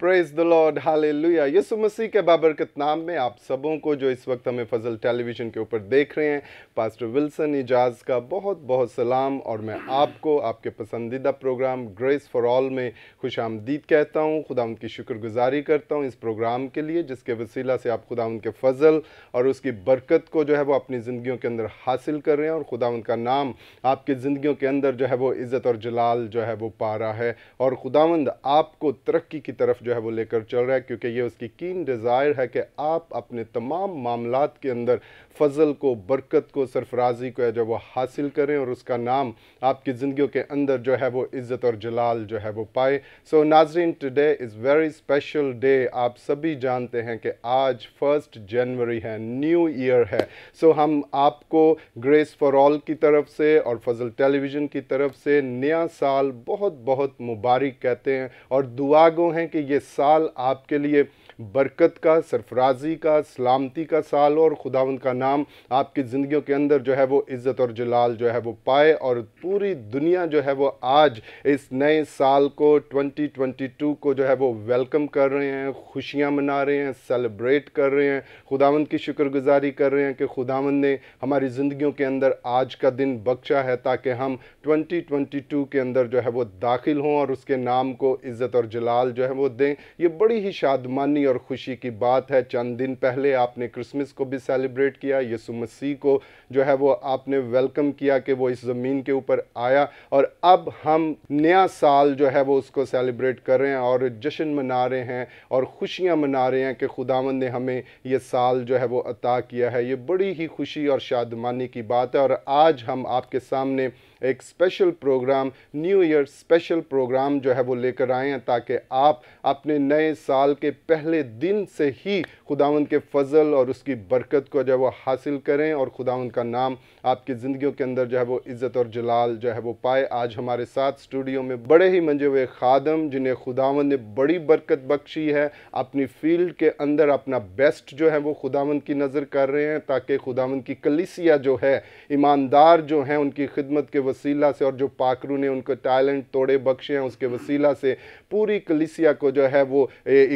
Praise the lord hallelujah Yesu मसीह के बाबरकत नाम में आप सबों को जो इस वक्त हमें फजल टेलीविज़न के ऊपर देख रहे हैं पास्टर विल्सन इजाज़ का बहुत बहुत सलाम और मैं आपको आपके पसंदीदा प्रोग्राम ग्रेस फॉर ऑल में खुश आमदीद कहता हूँ खुदा उनकी शुक्रगुजारी करता हूँ इस प्रोग्राम के लिए जिसके वसीला से आप खुदा उनके फ़जल और उसकी बरकत को जो है वो अपनी ज़िंदगी के अंदर हासिल कर रहे हैं और खुदा उनका नाम आपकी ज़िंदगी के अंदर जो है वो इज़्ज़त और जलाल जो है वो पा रहा है और खुदावंद आपको तरक्की की तरफ जो है वो लेकर चल रहा है क्योंकि ये उसकी कीन डिज़ायर है कि आप अपने तमाम मामला के अंदर फजल को बरकत को सरफराजी को जो वो हासिल करें और उसका नाम आपकी ज़िंदगी के अंदर जो है वो इज़्ज़त और जलाल जो है वो पाए सो नाजरीन today is very special day आप सभी जानते हैं कि आज फर्स्ट जनवरी है न्यू ईयर है सो हम आपको ग्रेस फॉर ऑल की तरफ से और फजल टेलीविज़न की तरफ से नया साल बहुत बहुत मुबारक कहते हैं और दुआगो हैं कि ये साल आपके लिए बरकत का सरफराजी का सलामती का साल और खुदावंद का नाम आपकी ज़िंदगियों के अंदर जो है वो इज़्ज़त और जलाल जो है वो पाए और पूरी दुनिया जो है वो आज इस नए साल को 2022 को जो है वो वेलकम कर रहे हैं खुशियाँ मना रहे हैं सेलिब्रेट कर रहे हैं खुदावंद की शुक्रगुजारी कर रहे हैं कि खुदावंद ने हमारी ज़िंदगियों के अंदर आज का दिन बख्शा है ताकि हम 2022 के अंदर जो है वो दाखिल हों और उसके नाम को इज़्ज़त और जलाल जो है वो दें ये बड़ी ही शादमानी और ख़ुशी की बात है चंद दिन पहले आपने क्रिसमस को भी सेलिब्रेट किया यसु मसीह को जो है वो आपने वेलकम किया कि वो इस ज़मीन के ऊपर आया और अब हम नया साल जो है वो उसको सेलिब्रेट कर रहे हैं और जश्न मना रहे हैं और खुशियाँ मना रहे हैं कि खुदावन ने हमें ये साल जो है वो अता किया है ये बड़ी ही खुशी और शादमानी की बात है और आज हम आपके सामने एक special program new year special program जो है वो लेकर आए हैं ताकि आप अपने नए साल के पहले दिन से ही खुदावन के फ़ज़ल और उसकी बरकत को जो है वो हासिल करें और खुदावन का नाम आपकी ज़िंदगियों के अंदर जो है वो इज़्ज़त और जलाल जो है वो पाए आज हमारे साथ स्टूडियो में बड़े ही मंजे हुए खादम जिन्हें खुदावन ने बड़ी बरकत बख्शी है अपनी फील्ड के अंदर अपना बेस्ट जो है वो खुदावन की नज़र कर रहे हैं ताकि खुदावन की कलिसिया जो है ईमानदार जो हैं उनकी खिदमत के वसीला से और जो पाकरू ने उनको टैलेंट तोड़े बख्शे हैं उसके वसीला से पूरी कलिसिया को जो है वो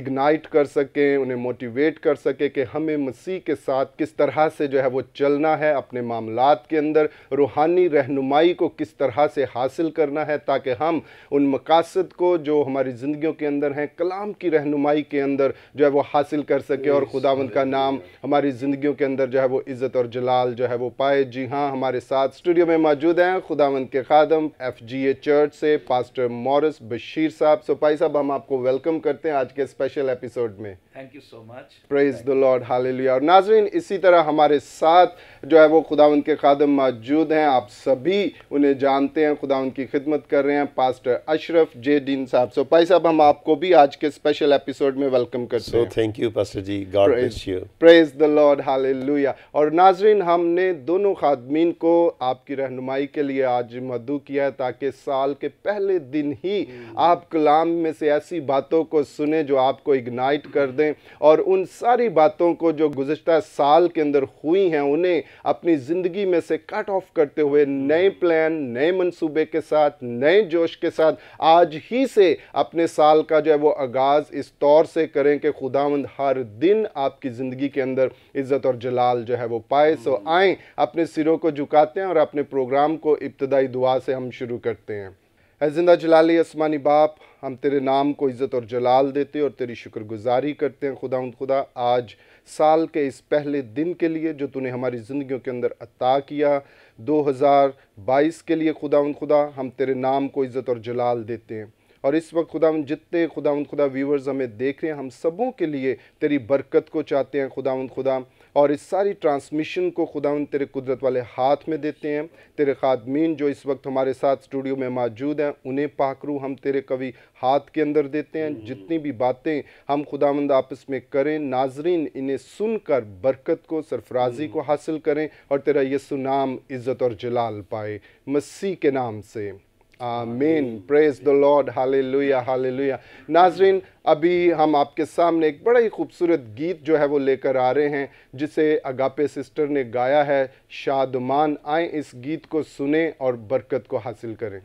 इग्नाइट कर सकें उन्हें मोटिवेट कर सके कि हमें मसीह के साथ किस तरह से जो है वो चलना है अपने मामलों के अंदर रूहानी रहनुमाई को किस तरह से हासिल करना है ताकि हम उन मकासद को जो हमारी ज़िंदगियों के अंदर हैं कलाम की रहनुमाई के अंदर जो है वो हासिल कर सके और खुदावंद का नाम हमारी ज़िंदगियों के अंदर जो है वो इज़्ज़त और जलाल जो है वो पाए जी हाँ हमारे साथ स्टूडियो में मौजूद हैं खुदा खुदावंद के खादम एफ जी ए चर्च से पास्टर मॉरिस बशीर साहब सोपाई साहब हम आपको वेलकम करते हैं आज के स्पेशल एपिसोड में thank you so much praise the lord hallelujah और नाजरीन इसी तरह हमारे साथ जो है वो खुदा उनके खादम मौजूद हैं आप सभी उन्हें जानते हैं खुदा उनकी खिदमत कर रहे हैं पास्टर अशरफ जे डीन साहब सो भाई साहब हम आपको भी आज के स्पेशल एपिसोड में वेलकम करते so, हैं thank you pastor ji God bless you praise the lord hallelujah और नाजरीन हमने दोनों खादमीन को आपकी रहनुमाई के लिए आज मदू किया है ताकि साल के पहले दिन ही hmm. आप कलाम में से ऐसी बातों को सुने जो आपको इग्नाइट कर दें हैं और उन सारी बातों को जो गुज्त साल के अंदर हुई हैं उन्हें अपनी ज़िंदगी में से कट ऑफ करते हुए हम्म। नए प्लान नए मनसूबे के साथ नए जोश के साथ आज ही से अपने साल का जो है वो आगाज़ इस तौर से करें कि खुदावंद हर दिन आपकी ज़िंदगी के अंदर इज़्ज़त और जलाल जो है वो पाए सो हम्म। आए अपने सिरों को झुकाते हैं और अपने प्रोग्राम को इब्तदाई दुआ से हम शुरू करते हैं जिंदा जलाली आसमानी बाप हम तेरे नाम को इज़्ज़त और जलाल देते और तेरी शुक्रगुजारी करते हैं खुदा खुदा आज साल के इस पहले दिन के लिए जो तूने हमारी ज़िंदगियों के अंदर अता किया 2022 के लिए खुदा खुदा हम तेरे नाम को इज़्ज़त और जलाल देते हैं और इस वक्त खुदा जितने खुदा खुदा व्यूवर्स हमें देख रहे हैं हम सबों के लिए तेरी बरकत को चाहते हैं खुदा खुदा और इस सारी ट्रांसमिशन को खुदा तेरे कुदरत वाले हाथ में देते हैं तेरे खादमीन जो इस वक्त हमारे साथ स्टूडियो में मौजूद हैं उन्हें पाखरू हम तेरे कवि हाथ के अंदर देते हैं जितनी भी बातें हम खुदामंद आपस में करें नाजरीन इन्हें सुनकर बरकत को सरफराजी को हासिल करें और तेरा यसु नाम इज़्ज़त और जलाल पाए मसीह के नाम से आमीन praise the lord hallelujah hallelujah नाजरीन अभी हम आपके सामने एक बड़ा ही खूबसूरत गीत जो है वो लेकर आ रहे हैं जिसे अगापे सिस्टर ने गाया है शादमान आए इस गीत को सुने और बरकत को हासिल करें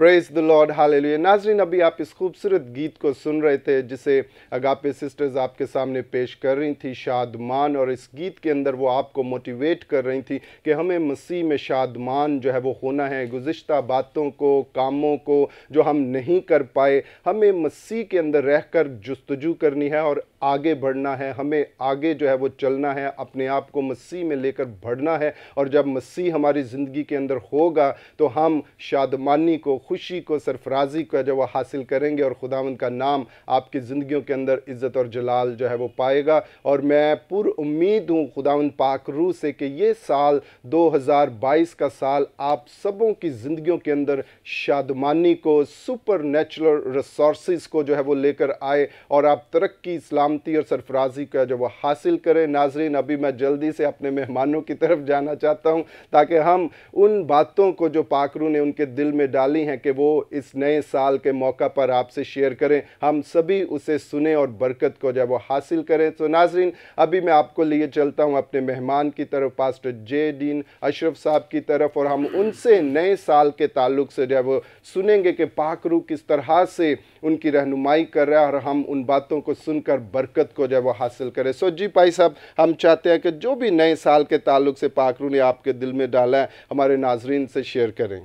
प्रेज द लॉर्ड हाल नाजरीन अभी आप इस खूबसूरत गीत को सुन रहे थे जिसे अगापे सिस्टर्स आपके सामने पेश कर रही थी शादमान और इस गीत के अंदर वो आपको मोटिवेट कर रही थी कि हमें मसीह में शादमान जो है वो होना है गुज्त बातों को कामों को जो हम नहीं कर पाए हमें मसीह के अंदर रह कर जस्तजू करनी है और आगे बढ़ना है हमें आगे जो है वो चलना है अपने आप को मसीह में लेकर बढ़ना है और जब मसीह हमारी ज़िंदगी के अंदर होगा तो हम शादमानी को खुशी को सरफराजी को जो वो हासिल करेंगे और खुदावंद का नाम आपकी ज़िंदगियों के अंदर इज़्ज़त और जलाल जो है वो पाएगा और मैं पुर उम्मीद हूँ खुदावंद पाक रू से कि ये साल 2022 का साल आप सबों की ज़िंदगियों के अंदर शादमानी को सुपर नेचुरल रिसोर्स को जो है वो लेकर आए और आप तरक्की इस्लाम सलामती और सरफराजी का जो वो हासिल करें नाजरीन अभी मैं जल्दी से अपने मेहमानों की तरफ जाना चाहता हूँ ताकि हम उन बातों को जो पाकरू ने उनके दिल में डाली हैं कि वो इस नए साल के मौका पर आपसे शेयर करें हम सभी उसे सुने और बरकत को जब वो हासिल करें तो नाजरीन अभी मैं आपको लिए चलता हूँ अपने मेहमान की तरफ पास्टर जे डीन अशरफ साहब की तरफ और हम उनसे नए साल के ताल्लुक से जब वो सुनेंगे कि पाकरू किस तरह से उनकी रहनुमाई कर रहा है और हम उन बातों को सुनकर बरकत को जो वो हासिल करें सो जी भाई साहब हम चाहते हैं कि जो भी नए साल के ताल्लुक से पाखरू ने आपके दिल में डाला है हमारे नाजरीन से शेयर करें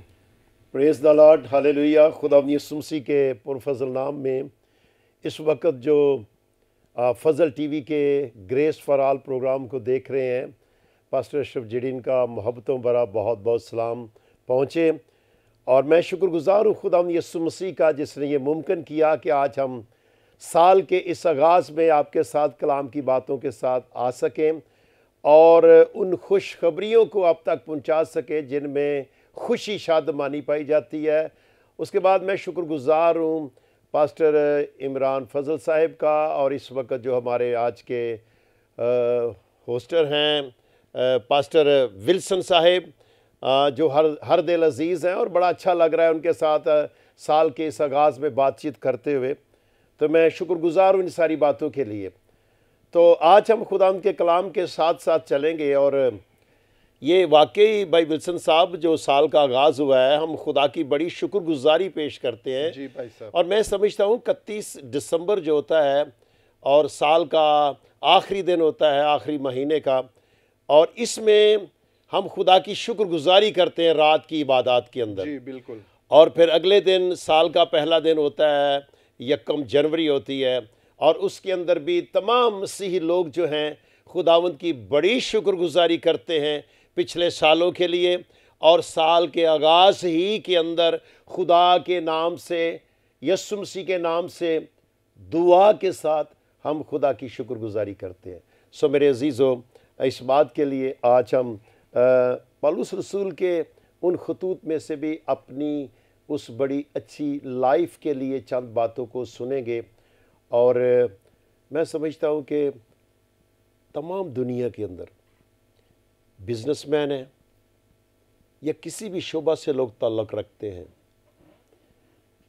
प्रेस द लॉर्ड हालेलुया खुदा यसुमसी के पुरफजल नाम में इस वक्त जो फजल टीवी के ग्रेस फॉर आल प्रोग्राम को देख रहे हैं पास्टर अशरफ जडीन का मोहब्बतों भरा बहुत बहुत सलाम पहुँचे और मैं शुक्रगुजार हूँ खुदा यसु मसीह का जिसने ये मुमकिन किया कि आज हम साल के इस आगाज़ में आपके साथ कलाम की बातों के साथ आ सकें और उन खुशखबरियों को आप तक पहुंचा सकें जिनमें खुशी शाद मानी पाई जाती है उसके बाद मैं शुक्रगुजार हूँ पास्टर इमरान फजल साहब का और इस वक्त जो हमारे आज के होस्टर हैं पास्टर विल्सन साहब जो हर हर दिल अजीज़ हैं और बड़ा अच्छा लग रहा है उनके साथ साल के इस आगाज़ में बातचीत करते हुए तो मैं शुक्रगुजार हूँ इन सारी बातों के लिए तो आज हम खुदा के कलाम के साथ साथ चलेंगे और ये वाकई भाई विल्सन साहब जो साल का आगाज़ हुआ है हम खुदा की बड़ी शुक्रगुजारी पेश करते हैं जी भाई साहब और मैं समझता हूँ इकतीस दिसंबर जो होता है और साल का आखिरी दिन होता है आखिरी महीने का और इसमें हम खुदा की शुक्रगुजारी करते हैं रात की इबादत के अंदर जी बिल्कुल और फिर अगले दिन साल का पहला दिन होता है यकम जनवरी होती है और उसके अंदर भी तमाम मसीह लोग जो हैं खुदावंद की बड़ी शुक्रगुजारी करते हैं पिछले सालों के लिए और साल के आगाज़ ही के अंदर खुदा के नाम से यसु मसीह के नाम से दुआ के साथ हम खुदा की शुक्रगुजारी करते हैं सो मेरे अजीज़ों इस बात के लिए आज हम पलूस रसूल के उन खतूत में से भी अपनी उस बड़ी अच्छी लाइफ के लिए चंद बातों को सुनेंगे और मैं समझता हूँ कि तमाम दुनिया के अंदर बिजनेसमैन हैं या किसी भी शोबा से लोग ताल्लुक़ रखते हैं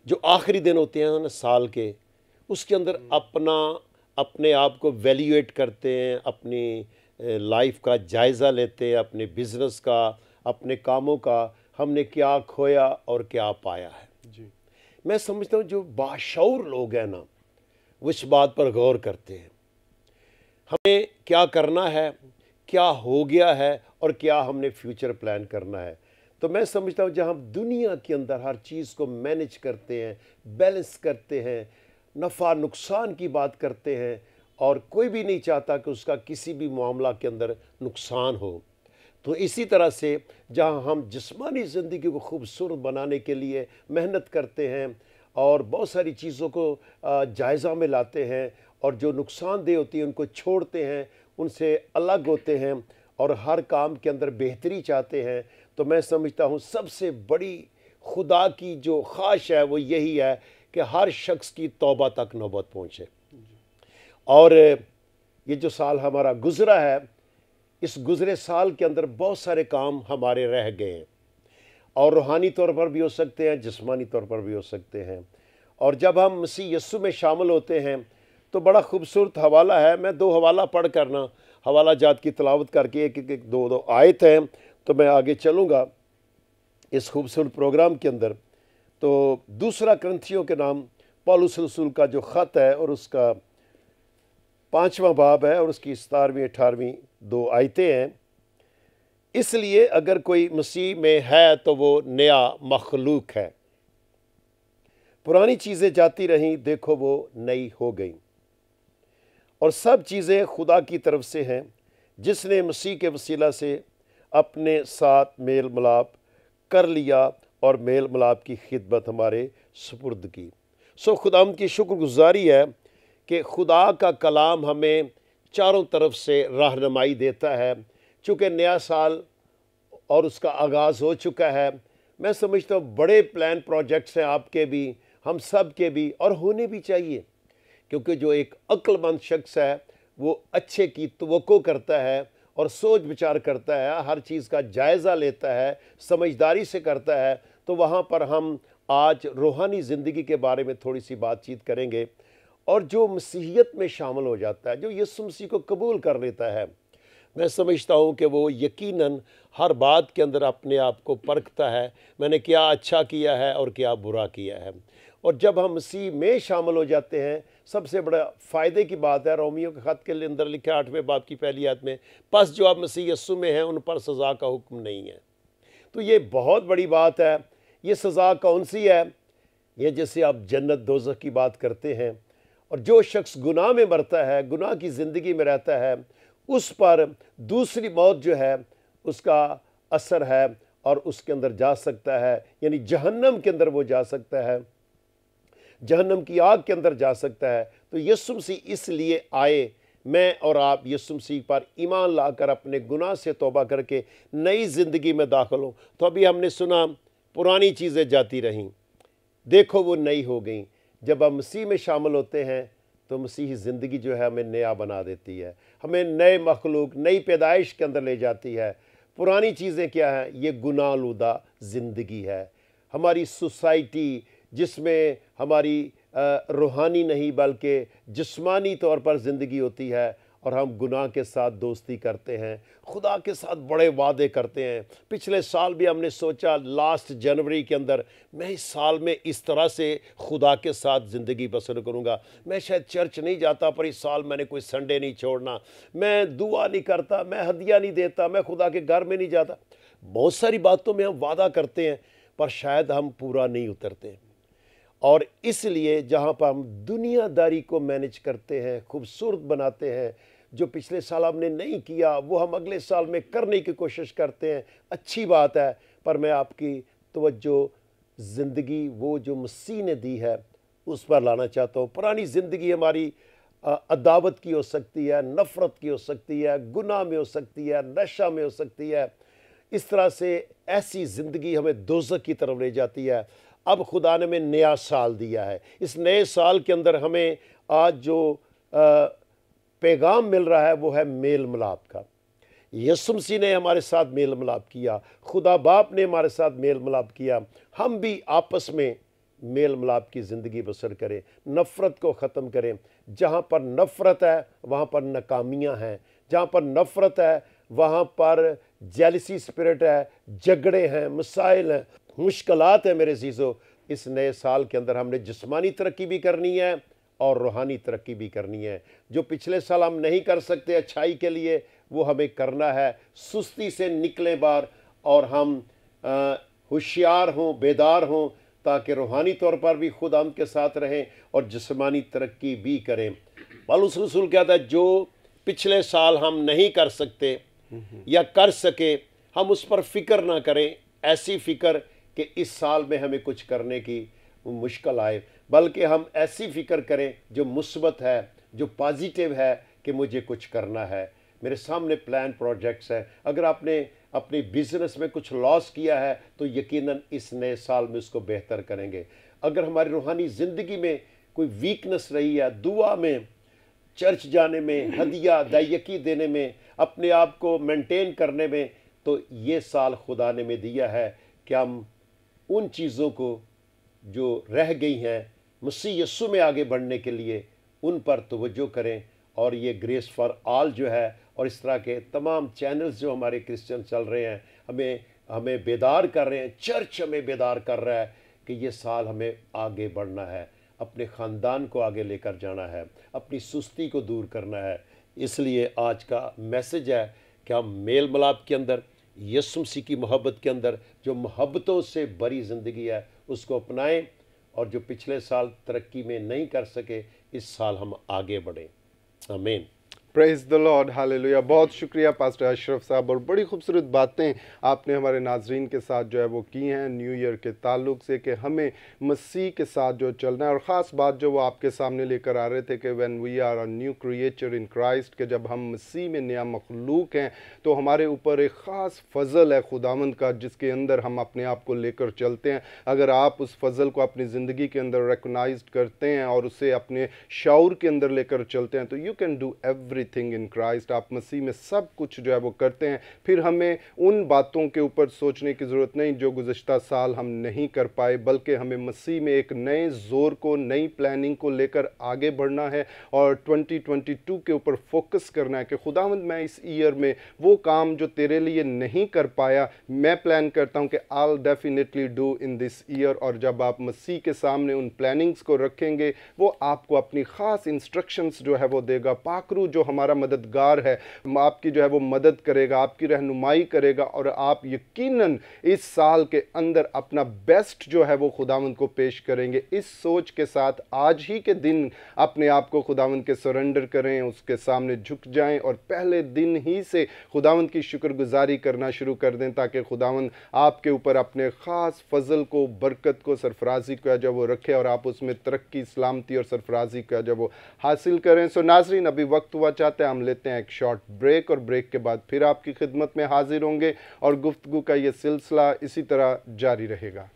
जो आखिरी दिन होते हैं ना साल के उसके अंदर हम्म। अपना अपने आप को वैल्यूएट करते हैं अपनी लाइफ का जायज़ा लेते हैं अपने बिज़नेस का अपने कामों का हमने क्या खोया और क्या पाया है जी मैं समझता हूँ जो बाशौर लोग हैं ना वो इस बात पर गौर करते हैं हमें क्या करना है क्या हो गया है और क्या हमने फ्यूचर प्लान करना है तो मैं समझता हूँ जहाँ दुनिया के अंदर हर चीज़ को मैनेज करते हैं बैलेंस करते हैं नफ़ा नुकसान की बात करते हैं और कोई भी नहीं चाहता कि उसका किसी भी मामला के अंदर नुकसान हो तो इसी तरह से जहाँ हम जिसमानी ज़िंदगी को खूबसूरत बनाने के लिए मेहनत करते हैं और बहुत सारी चीज़ों को जायज़ा में लाते हैं और जो नुकसानदेह होती है उनको छोड़ते हैं उनसे अलग होते हैं और हर काम के अंदर बेहतरी चाहते हैं तो मैं समझता हूँ सबसे बड़ी खुदा की जो ख्वाहिश है वो यही है कि हर शख्स की तौबा तक नौबत पहुँचे और ये जो साल हमारा गुज़रा है इस गुज़रे साल के अंदर बहुत सारे काम हमारे रह गए हैं और रूहानी तौर पर भी हो सकते हैं जिस्मानी तौर पर भी हो सकते हैं और जब हम मसीह यस्सु में शामिल होते हैं तो बड़ा खूबसूरत हवाला है मैं दो हवाला पढ़ करना हवाला जात की तलावत करके एक एक, एक दो दो आयत हैं तो मैं आगे चलूँगा इस खूबसूरत प्रोग्राम के अंदर तो दूसरा ग्रंथियों के नाम पॉलुस का जो ख़त है और उसका पाँचवा बाब है और उसकी सतारवीं अठारहवीं दो आयतें हैं इसलिए अगर कोई मसीह में है तो वो नया मखलूक है पुरानी चीज़ें जाती रहीं देखो वो नई हो गई और सब चीज़ें खुदा की तरफ से हैं जिसने मसीह के वसीला से अपने साथ मेल मिलाप कर लिया और मेल मिलाप की खिदमत हमारे सुपुर्द की सो खुदाम की शुक्रगुजारी है कि खुदा का कलाम हमें चारों तरफ से रहनमाई देता है चूँकि नया साल और उसका आगाज़ हो चुका है मैं समझता हूँ बड़े प्लान प्रोजेक्ट्स हैं आपके भी हम सब के भी और होने भी चाहिए क्योंकि जो एक अक्लमंद शख्स है वो अच्छे की तो करता है और सोच विचार करता है हर चीज़ का जायज़ा लेता है समझदारी से करता है तो वहाँ पर हम आज रूहानी ज़िंदगी के बारे में थोड़ी सी बातचीत करेंगे और जो मसीहियत में शामिल हो जाता है जो यसु मसीह को कबूल कर लेता है मैं समझता हूँ कि वो यकीनन हर बात के अंदर अपने आप को परखता है मैंने क्या अच्छा किया है और क्या बुरा किया है और जब हम मसीह में शामिल हो जाते हैं सबसे बड़ा फ़ायदे की बात है रोमियो के ख़त के अंदर लिखे आठवें बाप की पहली याद में पस जो आप मसीह यस्सु में हैं उन पर सज़ा का हुक्म नहीं है तो ये बहुत बड़ी बात है ये सज़ा कौन सी है ये जैसे आप जन्नत दोज़ह की बात करते हैं और जो शख्स गुनाह में मरता है गुनाह की ज़िंदगी में रहता है उस पर दूसरी मौत जो है उसका असर है और उसके अंदर जा सकता है यानी जहन्नम के अंदर वो जा सकता है जहन्नम की आग के अंदर जा सकता है तो यसुम सी इसलिए आए मैं और आप यसुम सी पर ईमान लाकर अपने गुनाह से तोबा करके नई ज़िंदगी में दाखिल हो तो अभी हमने सुना पुरानी चीज़ें जाती रहीं देखो वो नई हो गई जब हम मसीह में शामिल होते हैं तो मसीह ज़िंदगी जो है हमें नया बना देती है हमें नए मखलूक नई पैदाइश के अंदर ले जाती है पुरानी चीज़ें क्या हैं ये गुनालुदा ज़िंदगी है हमारी सोसाइटी जिसमें हमारी रूहानी नहीं बल्कि जिस्मानी तौर पर ज़िंदगी होती है और हम गुनाह के साथ दोस्ती करते हैं खुदा के साथ बड़े वादे करते हैं पिछले साल भी हमने सोचा लास्ट जनवरी के अंदर मैं इस साल में इस तरह से खुदा के साथ ज़िंदगी बसर करूँगा मैं शायद चर्च नहीं जाता पर इस साल मैंने कोई संडे नहीं छोड़ना मैं दुआ नहीं करता मैं हदिया नहीं देता मैं खुदा के घर में नहीं जाता बहुत सारी बातों में हम वादा करते हैं पर शायद हम पूरा नहीं उतरते और इसलिए जहाँ पर हम दुनियादारी को मैनेज करते हैं खूबसूरत बनाते हैं जो पिछले साल हमने नहीं किया वो हम अगले साल में करने की कोशिश करते हैं अच्छी बात है पर मैं आपकी तवज्जो ज़िंदगी वो जो मसीह ने दी है उस पर लाना चाहता हूँ पुरानी ज़िंदगी हमारी अदावत की हो सकती है नफ़रत की हो सकती है गुनाह में हो सकती है नशा में हो सकती है इस तरह से ऐसी ज़िंदगी हमें दोजक की तरफ ले जाती है अब खुदा ने हमें नया साल दिया है इस नए साल के अंदर हमें आज जो आ, पैगाम मिल रहा है वो है मेल मिलाप का यसुमसी ने हमारे साथ मेल मिलाप किया खुदा बाप ने हमारे साथ मेल मिलाप किया हम भी आपस में मेल मिलाप की ज़िंदगी बसर करें नफ़रत को ख़त्म करें जहाँ पर नफ़रत है वहाँ पर नाकामियाँ हैं जहाँ पर नफ़रत है वहाँ पर जेलसी स्पिरिट है झगड़े हैं मसाइल हैं मुश्किल हैं मेरे चीज़ों इस नए साल के अंदर हमने जिस्मानी तरक्की भी करनी है और रूहानी तरक्की भी करनी है जो पिछले साल हम नहीं कर सकते अच्छाई के लिए वो हमें करना है सुस्ती से निकलें बार और हम होशियार हों बेदार हों ताकि रूहानी तौर पर भी खुद हम के साथ रहें और जिसमानी तरक्की भी करें बालूस रसूल कहता है जो पिछले साल हम नहीं कर सकते या कर सके हम उस पर फिक्र ना करें ऐसी फिक्र कि इस साल में हमें कुछ करने की मुश्किल आए बल्कि हम ऐसी फ़िक्र करें जो मुस्बत है जो पॉजिटिव है कि मुझे कुछ करना है मेरे सामने प्लान प्रोजेक्ट्स हैं अगर आपने अपने बिजनेस में कुछ लॉस किया है तो यकीनन इस नए साल में उसको बेहतर करेंगे अगर हमारी रूहानी ज़िंदगी में कोई वीकनेस रही है दुआ में चर्च जाने में हदिया दायकी देने में अपने आप को मेंटेन करने में तो ये साल खुदा ने में दिया है कि हम उन चीज़ों को जो रह गई हैं मसी यस्सु में आगे बढ़ने के लिए उन पर तवज्जो करें और ये ग्रेस फॉर आल जो है और इस तरह के तमाम चैनल्स जो हमारे क्रिश्चियन चल रहे हैं हमें हमें बेदार कर रहे हैं चर्च हमें बेदार कर रहा है कि ये साल हमें आगे बढ़ना है अपने ख़ानदान को आगे लेकर जाना है अपनी सुस्ती को दूर करना है इसलिए आज का मैसेज है कि हम मेल मलाप के अंदर यसुमसी की मोहब्बत के अंदर जो मोहब्बतों से बड़ी ज़िंदगी है उसको अपनाएं और जो पिछले साल तरक्की में नहीं कर सके इस साल हम आगे बढ़ें आमीन प्रेज द लॉर्ड हालेलुया बहुत शुक्रिया पास्टर अशरफ साहब और बड़ी खूबसूरत बातें आपने हमारे नाजरन के साथ जो है वो की हैं न्यू ईयर के ताल्लुक से कि हमें मसीह के साथ जो चलना है और ख़ास बात जो वो आपके सामने लेकर आ रहे थे कि when we are a new creature in Christ के जब हम मसीह में नया मखलूक हैं तो हमारे ऊपर एक ख़ास फजल है खुदामंद का जिसके अंदर हम अपने आप को लेकर चलते हैं अगर आप उस फजल को अपनी ज़िंदगी के अंदर रिकोनाइज करते हैं और उसे अपने शौर के अंदर लेकर चलते हैं तो you can do every everything in Christ आप मसीह में सब कुछ जो है वो करते हैं फिर हमें उन बातों के ऊपर सोचने की ज़रूरत नहीं जो गुज्त साल हम नहीं कर पाए बल्कि हमें मसीह में एक नए ज़ोर को नई प्लानिंग को लेकर आगे बढ़ना है और 2022 के ऊपर फोकस करना है कि खुदावंद मैं इस ईयर में वो काम जो तेरे लिए नहीं कर पाया मैं प्लान करता हूँ कि I'll definitely do in this year और जब आप मसीह के सामने उन प्लानिंग्स को रखेंगे वो आपको अपनी ख़ास इंस्ट्रक्शंस जो है वो देगा पाखरू जो हम हमारा मददगार है आपकी जो है वो मदद करेगा आपकी रहनुमाई करेगा और आप यकीनन इस साल के अंदर अपना बेस्ट जो है वो खुदावंद को पेश करेंगे इस सोच के साथ आज ही के दिन अपने आप को खुदावंद के सरेंडर करें उसके सामने झुक जाएं और पहले दिन ही से खुदावंद की शुक्रगुजारी करना शुरू कर दें ताकि खुदावंद आपके ऊपर अपने ख़ास फजल को बरकत को सरफराजी का जब वो रखे और आप उसमें तरक्की सलामती और सरफराजी का जब वो हासिल करें सो नाजरीन अभी वक्त हुआ चाहते हैं हम लेते हैं एक शॉर्ट ब्रेक और ब्रेक के बाद फिर आपकी खिदमत में हाजिर होंगे और गुफ्तु का ये सिलसिला इसी तरह जारी रहेगा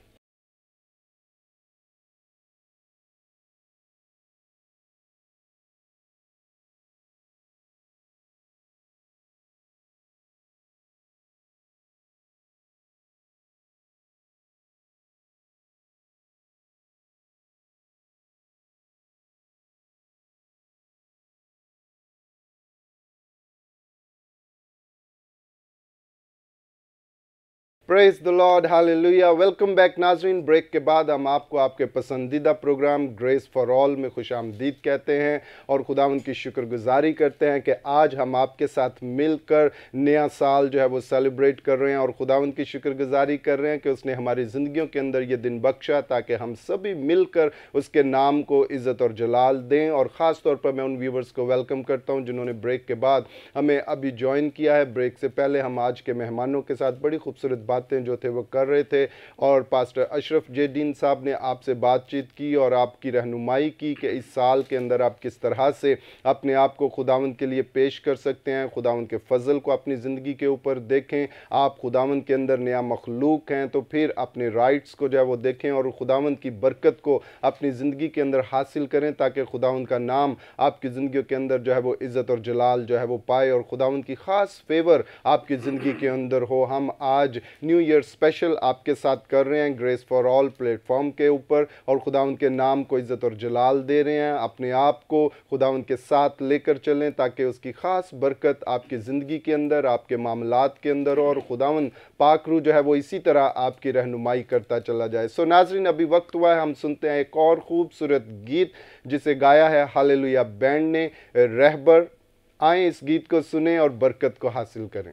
praise the lord hallelujah welcome back नाजरीन ब्रेक के बाद हम आपको आपके पसंदीदा प्रोग्राम ग्रेस फॉर ऑल में खुश आमदीद कहते हैं और खुदा उनकी शुक्रगुजारी करते हैं कि आज हम आपके साथ मिलकर नया साल जो है वो सेलिब्रेट कर रहे हैं और खुदा उनकी शुक्रगुजारी कर रहे हैं कि उसने हमारी ज़िंदगियों के अंदर ये दिन बख्शा ताकि हम सभी मिलकर उसके नाम को इज़्ज़त और जलाल दें और ख़ास तौर पर मैं उन व्यूवर्स को वेलकम करता हूँ जिन्होंने ब्रेक के बाद हमें अभी ज्वाइन किया है ब्रेक से पहले हम आज के मेहमानों के साथ बड़ी खूबसूरत बात बातें जो थे वो कर रहे थे और पास्टर अशरफ जेडीन साहब ने आपसे बातचीत की और आपकी रहनुमाई की कि इस साल के अंदर आप किस तरह से अपने आप को खुदावंद के लिए पेश कर सकते हैं खुदावंद के फजल को अपनी ज़िंदगी के ऊपर देखें आप खुदावंद के अंदर नया मखलूक हैं तो फिर अपने राइट्स को जो है वो देखें और खुदावंद की बरकत को अपनी ज़िंदगी के अंदर हासिल करें ताकि खुदावंद का नाम आपकी ज़िंदगी के अंदर जो है वो इज़्ज़त और जलाल जो है वो पाए और खुदावंद की ख़ास फेवर आपकी ज़िंदगी के अंदर हो हम आज न्यू ईयर स्पेशल आपके साथ कर रहे हैं ग्रेस फॉर ऑल प्लेटफॉर्म के ऊपर और खुदा उनके नाम को इज़्ज़त और जलाल दे रहे हैं अपने आप को खुदा उनके साथ लेकर चलें ताकि उसकी ख़ास बरकत आपकी ज़िंदगी के अंदर आपके मामला के अंदर और खुदावन पाकरू जो है वो इसी तरह आपकी रहनुमाई करता चला जाए सो नाजरीन अभी वक्त हुआ है हम सुनते हैं एक और खूबसूरत गीत जिसे गाया है हाल बैंड ने रहबर आए इस गीत को सुने और बरकत को हासिल करें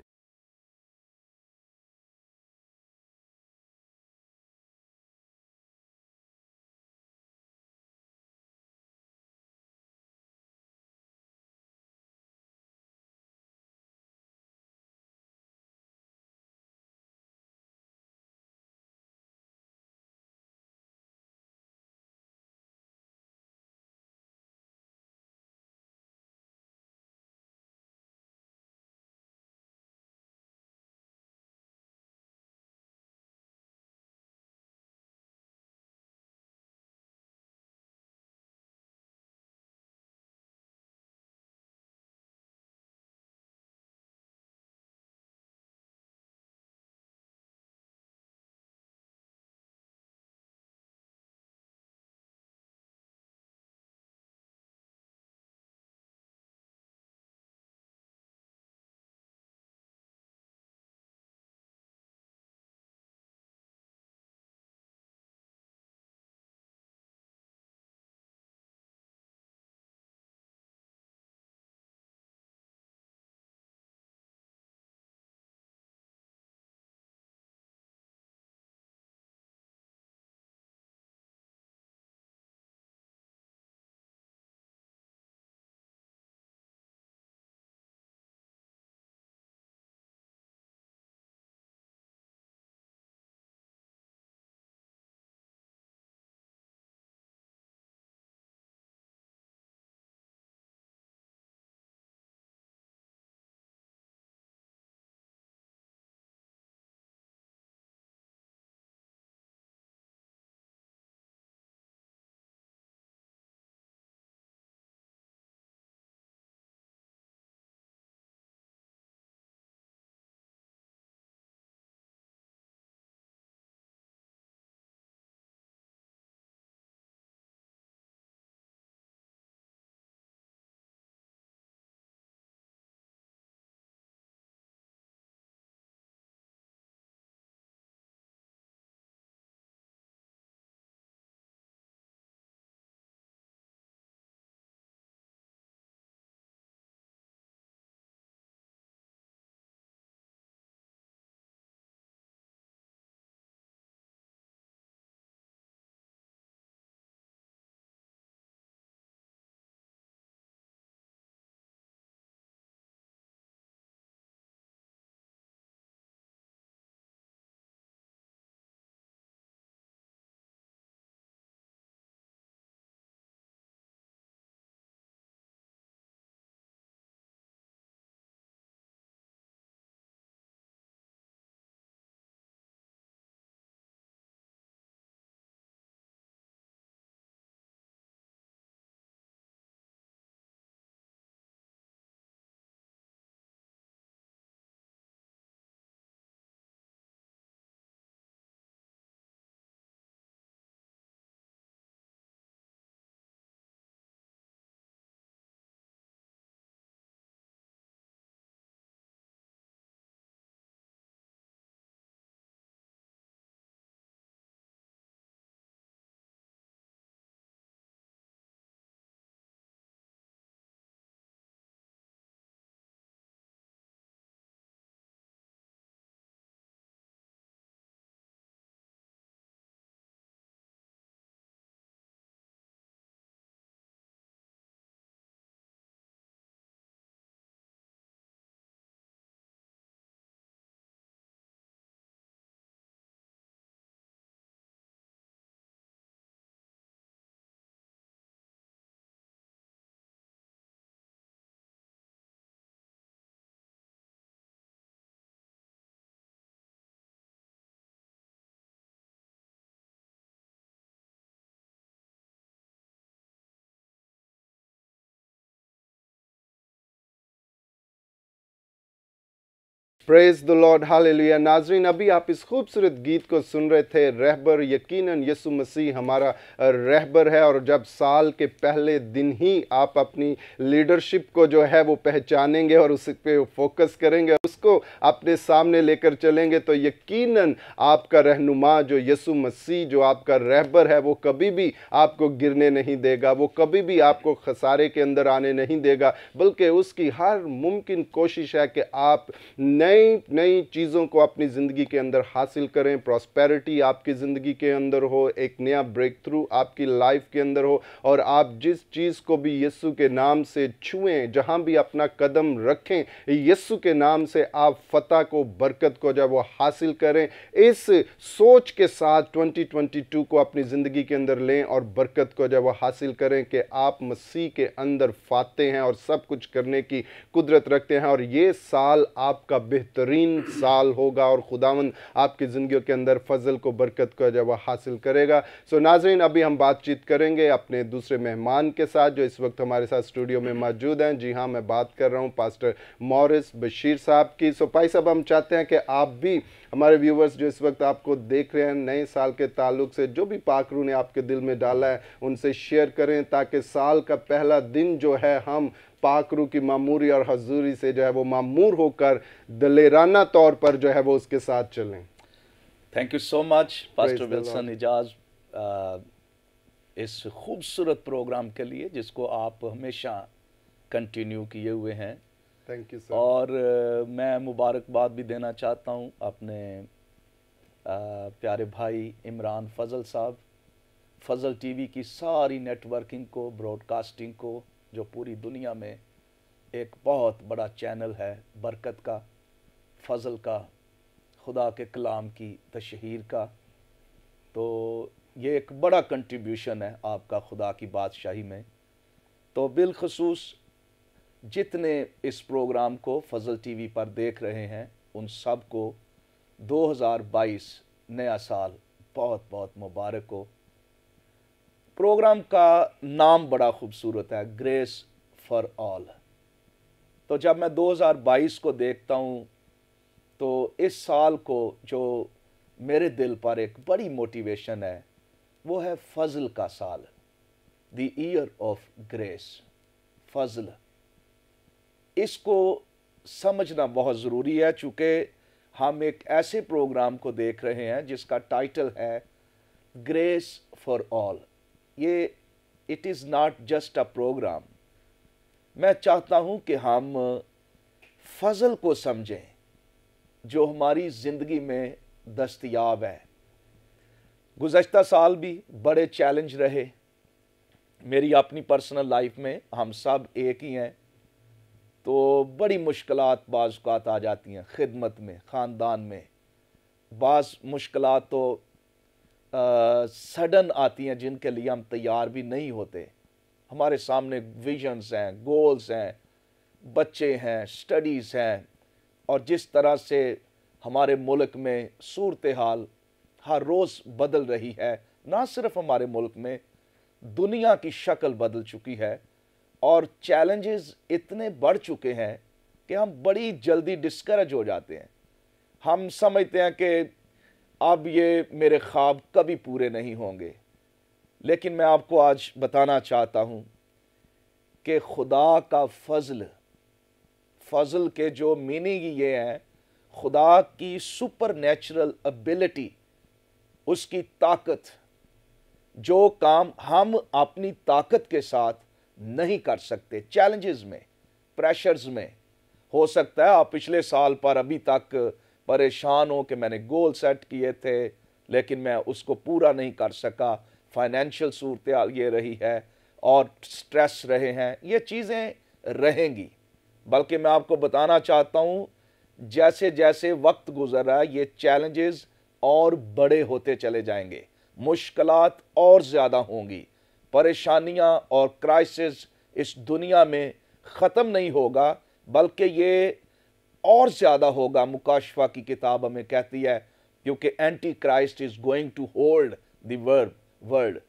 प्रेज द लॉर्ड हालेलुया नाजरीन अभी आप इस खूबसूरत गीत को सुन रहे थे रहबर यकीनन यसु मसीह हमारा रहबर है और जब साल के पहले दिन ही आप अपनी लीडरशिप को जो है वो पहचानेंगे और उस पर फोकस करेंगे उसको अपने सामने लेकर चलेंगे तो यकीनन आपका रहनुमा जो यसु मसीह जो आपका रहबर है वो कभी भी आपको गिरने नहीं देगा वो कभी भी आपको खसारे के अंदर आने नहीं देगा बल्कि उसकी हर मुमकिन कोशिश है कि आप नए नई नई चीज़ों को अपनी ज़िंदगी के अंदर हासिल करें प्रॉस्पेरिटी आपकी ज़िंदगी के अंदर हो एक नया ब्रेक थ्रू आपकी लाइफ के अंदर हो और आप जिस चीज़ को भी यस्सु के नाम से छुएं जहां भी अपना कदम रखें यस्सु के नाम से आप फतह को बरकत को जब वो हासिल करें इस सोच के साथ 2022 को अपनी ज़िंदगी के अंदर लें और बरकत को जब वो हासिल करें कि आप मसीह के अंदर फाते हैं और सब कुछ करने की कुदरत रखते हैं और ये साल आपका बेहतर बेहतरीन साल होगा और खुदावंद आपकी ज़िंदगी के अंदर फजल को बरकत का जब हासिल करेगा सो नाजरीन अभी हम बातचीत करेंगे अपने दूसरे मेहमान के साथ जो इस वक्त हमारे साथ स्टूडियो में मौजूद हैं जी हाँ मैं बात कर रहा हूँ पास्टर मॉरिस बशीर साहब की सो भाई साहब हम चाहते हैं कि आप भी हमारे व्यूवर्स जो इस वक्त आपको देख रहे हैं नए साल के ताल्लुक से जो भी पाकरू ने आपके दिल में डाला है उनसे शेयर करें ताकि साल का पहला दिन जो है हम पाकरू की मामूरी और हजूरी से जो है वो मामूर होकर दलेराना तौर पर जो है वो उसके साथ चलें thank you so much pastor Wilson Ejaz इस खूबसूरत प्रोग्राम के लिए जिसको आप हमेशा कंटिन्यू किए हुए हैं थैंक यू और uh, मैं मुबारकबाद भी देना चाहता हूँ अपने uh, प्यारे भाई इमरान फजल साहब फजल टीवी की सारी नेटवर्किंग को ब्रॉडकास्टिंग को जो पूरी दुनिया में एक बहुत बड़ा चैनल है बरकत का फजल का खुदा के कलाम की तशहर का तो ये एक बड़ा कंट्रीब्यूशन है आपका खुदा की बादशाही में तो बिलखसूस जितने इस प्रोग्राम को फजल टीवी पर देख रहे हैं उन सब को 2022 नया साल बहुत बहुत मुबारक हो प्रोग्राम का नाम बड़ा खूबसूरत है ग्रेस फॉर ऑल तो जब मैं 2022 को देखता हूँ तो इस साल को जो मेरे दिल पर एक बड़ी मोटिवेशन है वो है फजल का साल द ईयर ऑफ ग्रेस फजल इसको समझना बहुत ज़रूरी है चूँकि हम एक ऐसे प्रोग्राम को देख रहे हैं जिसका टाइटल है ग्रेस फॉर ऑल ये it is not just a program मैं चाहता हूँ कि हम फजल को समझें जो हमारी ज़िंदगी में दस्तियाब है गुज्त साल भी बड़े चैलेंज रहे मेरी अपनी पर्सनल लाइफ में हम सब एक ही हैं तो बड़ी मुश्किल बाज़ात आ जाती हैं खिदमत में ख़ानदान में बाज़ मुश्किल तो सडन आती हैं जिनके लिए हम तैयार भी नहीं होते हमारे सामने विजन्स हैं गोल्स हैं बच्चे हैं स्टडीज़ हैं और जिस तरह से हमारे मुल्क में सूरत हाल हर रोज़ बदल रही है ना सिर्फ हमारे मुल्क में दुनिया की शक्ल बदल चुकी है और चैलेंजेस इतने बढ़ चुके हैं कि हम बड़ी जल्दी डिस्करेज हो जाते हैं हम समझते हैं कि अब ये मेरे ख्वाब कभी पूरे नहीं होंगे लेकिन मैं आपको आज बताना चाहता हूँ कि खुदा का फजल फजल के जो मीनिंग ये हैं खुदा की सुपर नेचुरल एबिलिटी उसकी ताकत जो काम हम अपनी ताकत के साथ नहीं कर सकते चैलेंजेस में प्रेशर्स में हो सकता है आप पिछले साल पर अभी तक परेशान हूँ कि मैंने गोल सेट किए थे लेकिन मैं उसको पूरा नहीं कर सका फाइनेंशियल सूरत ये रही है और स्ट्रेस रहे हैं ये चीज़ें रहेंगी बल्कि मैं आपको बताना चाहता हूँ जैसे जैसे वक्त गुजर रहा है ये चैलेंजेस और बड़े होते चले जाएंगे मुश्किल और ज़्यादा होंगी परेशानियाँ और क्राइसिस इस दुनिया में ख़त्म नहीं होगा बल्कि ये और ज़्यादा होगा मुकाशफा की किताब हमें कहती है क्योंकि antichrist is going to hold दर्ब वर्ल्ड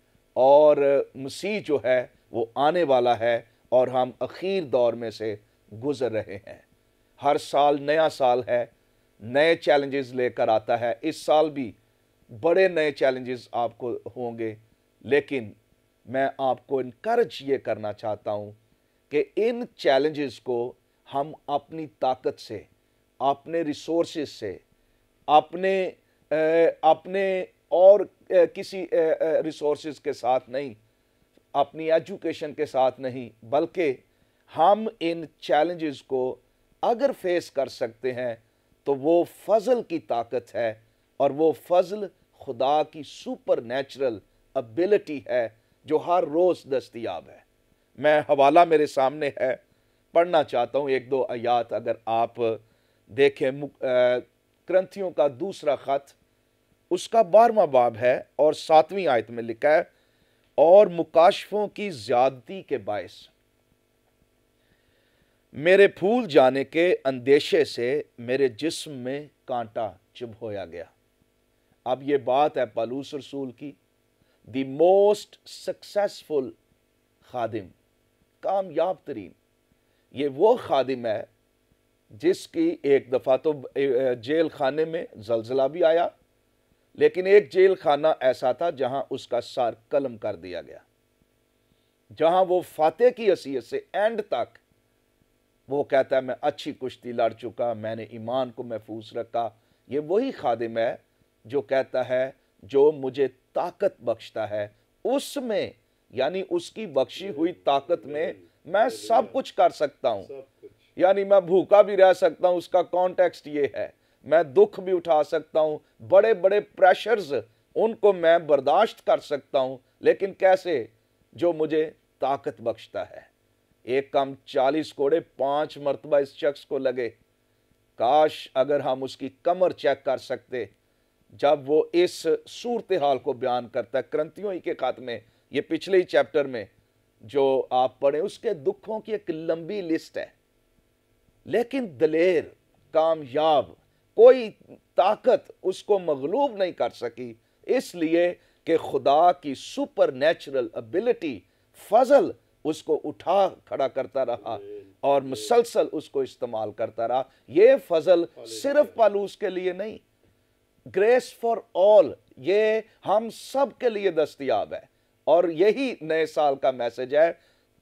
और मसीह जो है वो आने वाला है और हम अखीर दौर में से गुज़र रहे हैं हर साल नया साल है नए चैलेंजेस लेकर आता है इस साल भी बड़े नए चैलेंजेस आपको होंगे लेकिन मैं आपको इनक्रेज ये करना चाहता हूँ कि इन चैलेंजेस को हम अपनी ताकत से अपने रिसोर्स से अपने अपने और किसी रिसोर्स के साथ नहीं अपनी एजुकेशन के साथ नहीं बल्कि हम इन चैलेंजेस को अगर फेस कर सकते हैं तो वो फजल की ताकत है और वो फजल खुदा की सुपर नेचुरल अबिलिटी है जो हर रोज़ दस्तियाब है मैं हवाला मेरे सामने है पढ़ना चाहता हूँ एक दो आयात अगर आप देखें ग्रंथियों का दूसरा ख़त उसका बारवा बाब है और सातवीं आयत में लिखा है और मुकाशफों की ज्यादती के बायस मेरे फूल जाने के अंदेशे से मेरे जिस्म में कांटा होया गया अब ये बात है पालूस रसूल की दी मोस्ट सक्सेसफुल खादिम कामयाब तरीन ये वो खादिम है जिसकी एक दफ़ा तो जेल खाने में जलजिला भी आया लेकिन एक जेल खाना ऐसा था जहां उसका सार कलम कर दिया गया जहां वो फातह की हसीियत से एंड तक वो कहता है मैं अच्छी कुश्ती लड़ चुका मैंने ईमान को महफूज रखा ये वही खादिम है जो कहता है जो मुझे ताकत बख्शता है उसमें यानी उसकी बख्शी हुई ताकत में मैं सब कुछ कर सकता हूँ यानी मैं भूखा भी रह सकता हूँ उसका कॉन्टेक्स्ट ये है मैं दुख भी उठा सकता हूँ बड़े बड़े प्रेशर्स उनको मैं बर्दाश्त कर सकता हूँ लेकिन कैसे जो मुझे ताकत बख्शता है एक कम चालीस कोड़े पांच मरतबा इस शख्स को लगे काश अगर हम उसकी कमर चेक कर सकते जब वो इस सूरत हाल को बयान करता है क्रंतियों के खात्मे ये पिछले ही चैप्टर में जो आप पढ़ें उसके दुखों की एक लंबी लिस्ट है लेकिन दलेर कामयाब कोई ताकत उसको मगलूब नहीं कर सकी इसलिए कि खुदा की सुपर नेचुरल एबिलिटी फजल उसको उठा खड़ा करता रहा और मुसलसल उसको इस्तेमाल करता रहा यह फजल सिर्फ पालूस के लिए नहीं ग्रेस फॉर ऑल ये हम सब के लिए दस्तियाब है और यही नए साल का मैसेज है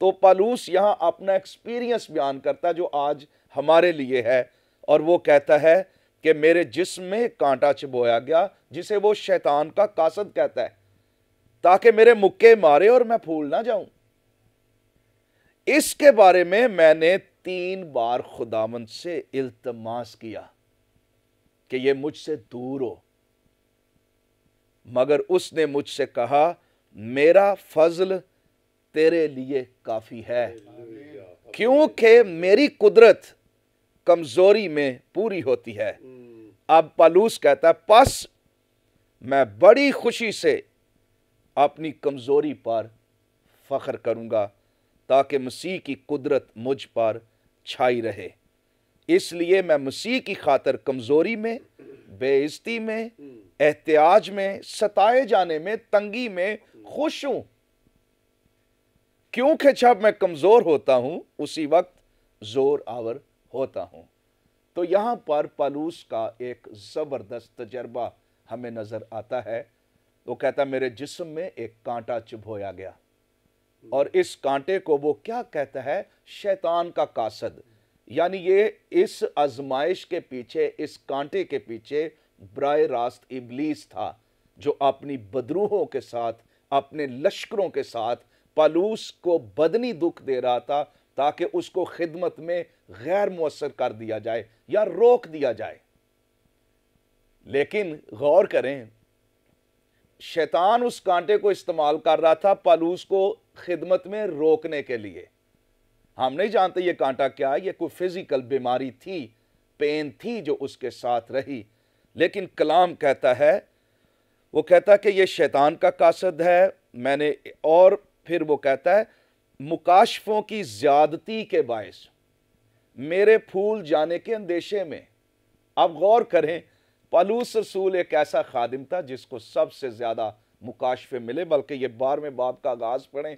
तो पालूस यहाँ अपना एक्सपीरियंस बयान करता जो आज हमारे लिए है और वो कहता है कि मेरे जिस्म में कांटा चिबोया गया जिसे वो शैतान का कासद कहता है ताकि मेरे मुक्के मारे और मैं फूल ना जाऊं इसके बारे में मैंने तीन बार खुदामन से इल्तमास किया कि ये मुझसे दूर हो मगर उसने मुझसे कहा मेरा फजल तेरे लिए काफ़ी है क्योंकि मेरी कुदरत कमज़ोरी में पूरी होती है अब पालूस कहता है पस मैं बड़ी खुशी से अपनी कमज़ोरी पर फ़ख्र करूंगा ताकि मसीह की कुदरत मुझ पर छाई रहे इसलिए मैं मसीह की खातर कमज़ोरी में बेइज्जती में एहतियाज में सताए जाने में तंगी में खुश हूं क्योंकि जब मैं कमज़ोर होता हूं उसी वक्त जोर आवर होता हूं तो यहां पर पालूस का एक ज़बरदस्त तजर्बा हमें नज़र आता है वो कहता मेरे जिस्म में एक कांटा चुभोया गया और इस कांटे को वो क्या कहता है शैतान का कासद यानी ये इस आजमाइश के पीछे इस कांटे के पीछे ब्राय रास्त इबलीस था जो अपनी बदरूहों के साथ अपने लश्करों के साथ पालूस को बदनी दुख दे रहा था ताकि उसको खिदमत में गैर मुसर कर दिया जाए या रोक दिया जाए लेकिन गौर करें शैतान उस कांटे को इस्तेमाल कर रहा था पालूस को खिदमत में रोकने के लिए हम नहीं जानते ये कांटा क्या है ये कोई फिजिकल बीमारी थी पेन थी जो उसके साथ रही लेकिन कलाम कहता है वो कहता कि ये शैतान का कासद है मैंने और फिर वो कहता है मुकाशफों की ज़्यादती के बायस मेरे फूल जाने के अंदेशे में आप गौर करें पलूस रसूल एक ऐसा खादिम था जिसको सबसे ज़्यादा मुकाशफे मिले बल्कि ये बारहवें बाप का आगाज़ पढ़ें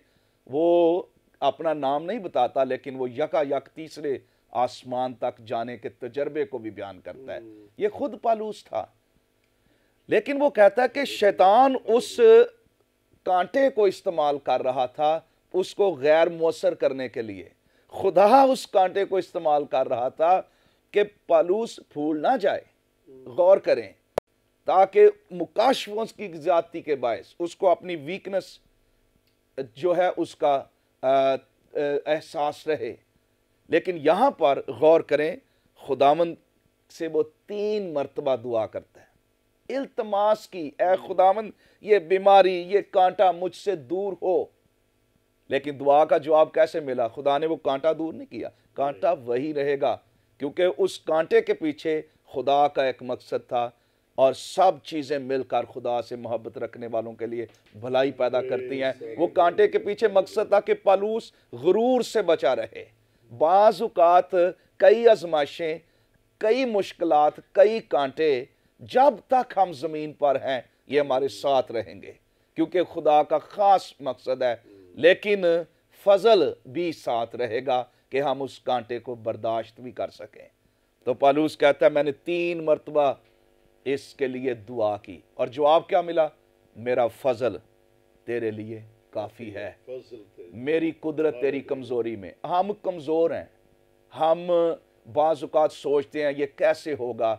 वो अपना नाम नहीं बताता लेकिन वो यका यक तीसरे आसमान तक जाने के तजर्बे को भी बयान करता है ये खुद पालूस था लेकिन वो कहता है कि शैतान उस कांटे को इस्तेमाल कर रहा था उसको गैर मौसर करने के लिए खुदा उस कांटे को इस्तेमाल कर रहा था कि पालूस फूल ना जाए गौर करें ताकि मुकाशफों की ज्यादा के बायस उसको अपनी वीकनेस जो है उसका एहसास रहे लेकिन यहां पर गौर करें खुदामंद से वो तीन मरतबा दुआ करते इल्तमास की ए खुदावन ये बीमारी ये कांटा मुझसे दूर हो लेकिन दुआ का जवाब कैसे मिला खुदा ने वो कांटा दूर नहीं किया कांटा वही रहेगा क्योंकि उस कांटे के पीछे खुदा का एक मकसद था और सब चीज़ें मिलकर खुदा से मोहब्बत रखने वालों के लिए भलाई पैदा करती हैं वो कांटे के पीछे मकसद था कि पालूस गुरूर से बचा रहे बाजुकात कई आजमाइशें कई मुश्किल कई कांटे जब तक हम ज़मीन पर हैं ये हमारे साथ रहेंगे क्योंकि खुदा का ख़ास मकसद है लेकिन फजल भी साथ रहेगा कि हम उस कांटे को बर्दाश्त भी कर सकें तो पालूस कहता है मैंने तीन मरतबा इसके लिए दुआ की और जवाब क्या मिला मेरा फजल तेरे लिए काफ़ी है मेरी कुदरत तेरी कमज़ोरी में हम कमज़ोर हैं हम बाज़ात सोचते हैं ये कैसे होगा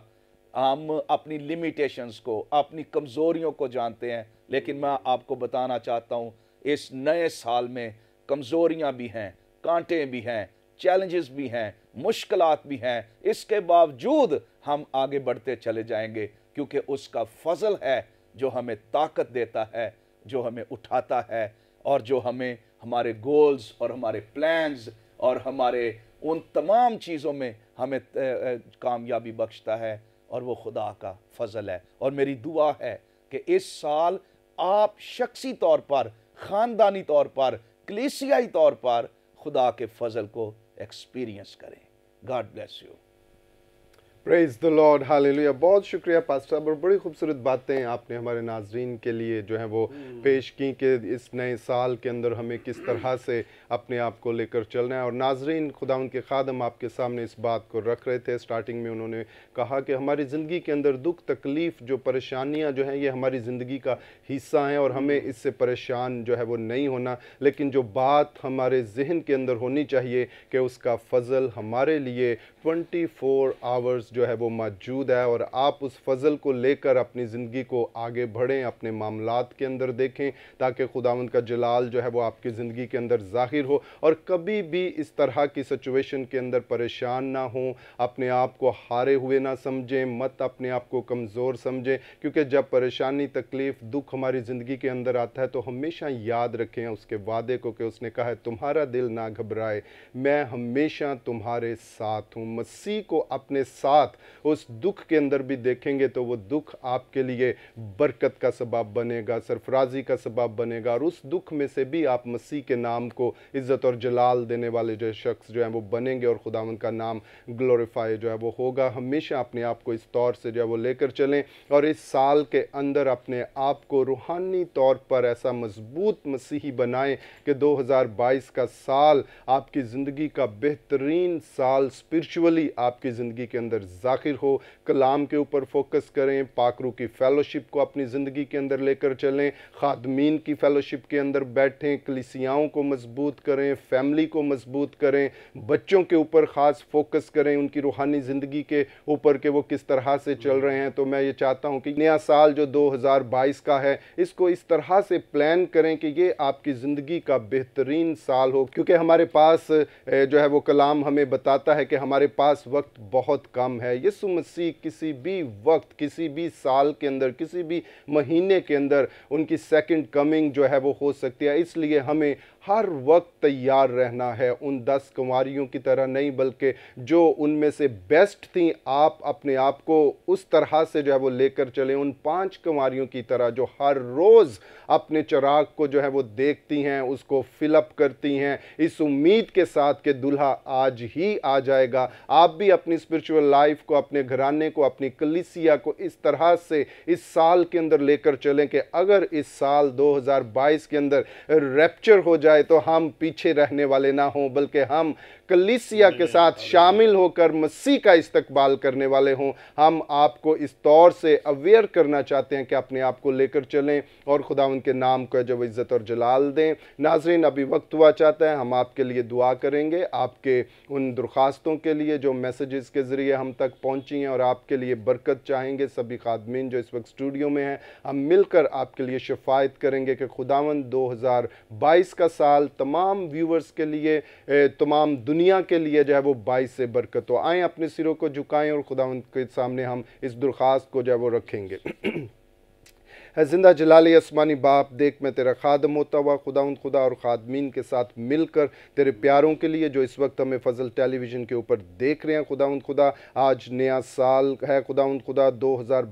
हम अपनी लिमिटेशंस को अपनी कमज़ोरियों को जानते हैं लेकिन मैं आपको बताना चाहता हूँ इस नए साल में कमज़ोरियाँ भी हैं कांटे भी हैं चैलेंजेस भी हैं मुश्किल भी हैं इसके बावजूद हम आगे बढ़ते चले जाएंगे क्योंकि उसका फजल है जो हमें ताकत देता है जो हमें उठाता है और जो हमें हमारे गोल्स और हमारे प्लान्स और हमारे उन तमाम चीज़ों में हमें कामयाबी बख्शता है और वो खुदा का फजल है और मेरी दुआ है कि इस साल आप शख्सी तौर पर ख़ानदानी तौर पर कलेसियाई तौर पर खुदा के फजल को एक्सपीरियंस करें God bless you praise the lord hallelujah बहुत शुक्रिया पास्टर और बड़ी खूबसूरत बातें आपने हमारे नाजरीन के लिए जो है वो हम्म। पेश की कि इस नए साल के अंदर हमें किस तरह से अपने आप को लेकर चलना है और नाजरीन खुदा उनके खादम आपके सामने इस बात को रख रहे थे स्टार्टिंग में उन्होंने कहा कि हमारी ज़िंदगी के अंदर दुख तकलीफ़ जो परेशानियाँ जो हैं ये हमारी ज़िंदगी का हिस्सा हैं और हमें हम्म। इससे परेशान जो है वो नहीं होना लेकिन जो बात हमारे जहन के अंदर होनी चाहिए कि उसका फ़जल हमारे लिए ट्वेंटी फोर आवर्स जो है वो मौजूद है और आप उस फजल को लेकर अपनी ज़िंदगी को आगे बढ़ें अपने मामला के अंदर देखें ताकि खुदावंद का जलाल जो है वो आपकी ज़िंदगी के अंदर ज़ाहिर हो और कभी भी इस तरह की सिचुएशन के अंदर परेशान ना हो अपने आप को हारे हुए ना समझें मत अपने आप को कमज़ोर समझें क्योंकि जब परेशानी तकलीफ़ दुख हमारी ज़िंदगी के अंदर आता है तो हमेशा याद रखें उसके वादे को कि उसने कहा है तुम्हारा दिल ना घबराए मैं हमेशा तुम्हारे साथ हूँ मसीह को अपने साथ साथ उस दुख के अंदर भी देखेंगे तो वो दुख आपके लिए बरकत का सबाब बनेगा सरफराजी का सबाब बनेगा और उस दुख में से भी आप मसीह के नाम को इज़्ज़त और जलाल देने वाले जो शख्स जो हैं वो बनेंगे और खुदावन का नाम ग्लोरीफाई जो है वो होगा हमेशा अपने आप को इस तौर से जो है वो लेकर चलें और इस साल के अंदर अपने आप को रूहानी तौर पर ऐसा मजबूत मसीही बनाएं कि 2022 का साल आपकी ज़िंदगी का बेहतरीन साल स्पिरिचुअली आपकी ज़िंदगी के अंदर जाखिर हो कलाम के ऊपर फोकस करें पाकरू की फेलोशिप को अपनी ज़िंदगी के अंदर लेकर चलें खादमीन की फेलोशिप के अंदर बैठें कलिसियाओं को मजबूत करें फैमिली को मजबूत करें बच्चों के ऊपर ख़ास फोकस करें उनकी रूहानी ज़िंदगी के ऊपर के वो किस तरह से चल रहे हैं तो मैं ये चाहता हूँ कि नया साल जो बाईस का है इसको इस तरह से प्लान करें कि ये आपकी ज़िंदगी का बेहतरीन साल हो क्योंकि हमारे पास जो है वो कलाम हमें बताता है कि हमारे पास वक्त बहुत कम है यीशु मसीह किसी भी वक्त किसी भी साल के अंदर किसी भी महीने के अंदर उनकी सेकंड कमिंग जो है वो हो सकती है इसलिए हमें हर वक्त तैयार रहना है उन दस कुमारियों की तरह नहीं बल्कि जो उनमें से बेस्ट थी आप अपने आप को उस तरह से जो है वो लेकर चलें उन पांच कुमारियों की तरह जो हर रोज़ अपने चराग को जो है वो देखती हैं उसको फिलअप करती हैं इस उम्मीद के साथ कि दुल्हा आज ही आ जाएगा आप भी अपनी स्पिरिचुअल लाइफ को अपने घराने को अपनी कलिसिया को इस तरह से इस साल के अंदर लेकर चलें कि अगर इस साल 2022 के अंदर रैप्चर हो जाए जाए तो हम पीछे रहने वाले ना हों बल्कि हम कलिसिया के साथ शामिल होकर मसीह का इस्तकबाल करने वाले हों हम आपको इस तौर से अवेयर करना चाहते हैं कि अपने आप को लेकर चलें और खुदा उनके नाम को जब इज़्ज़त और जलाल दें नाजरीन अभी वक्त हुआ चाहता है हम आपके लिए दुआ करेंगे आपके उन दरख्वास्तों के लिए जो मैसेजेस के ज़रिए हम तक पहुँची हैं और आपके लिए बरकत चाहेंगे सभी खादमीन जो इस वक्त स्टूडियो में हैं हम मिलकर आपके लिए शफायत करेंगे कि खुदावन 2022 का साल तमाम व्यूवर्स के लिए तमाम दुनिया के लिए जो है वो बाईस से बरकत हो तो आएँ अपने सिरों को झुकाएँ और खुदा के सामने हम इस दरख्वास्त को जो है वो रखेंगे है जिंदा जलाल आसमानी बाप देख मैं तेरा खादम होता हुआ खुदा उन खुदा और खादमीन के साथ मिलकर तेरे प्यारों के लिए जो इस वक्त हमें फजल टेलीविज़न के ऊपर देख रहे हैं खुदा उन खुदा आज नया साल है खुदा उन खुदा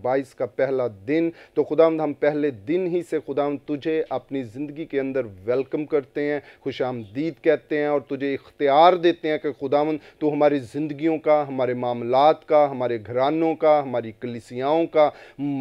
बाईस का पहला दिन तो खुदा हम पहले दिन ही से खुदा तुझे अपनी ज़िंदगी के अंदर वेलकम करते हैं खुश आमदीद कहते हैं और तुझे इख्तियार देते हैं कि खुदा तो हमारी ज़िंदगियों का हमारे मामलों का हमारे घरानों का हमारी कलिसियाओं का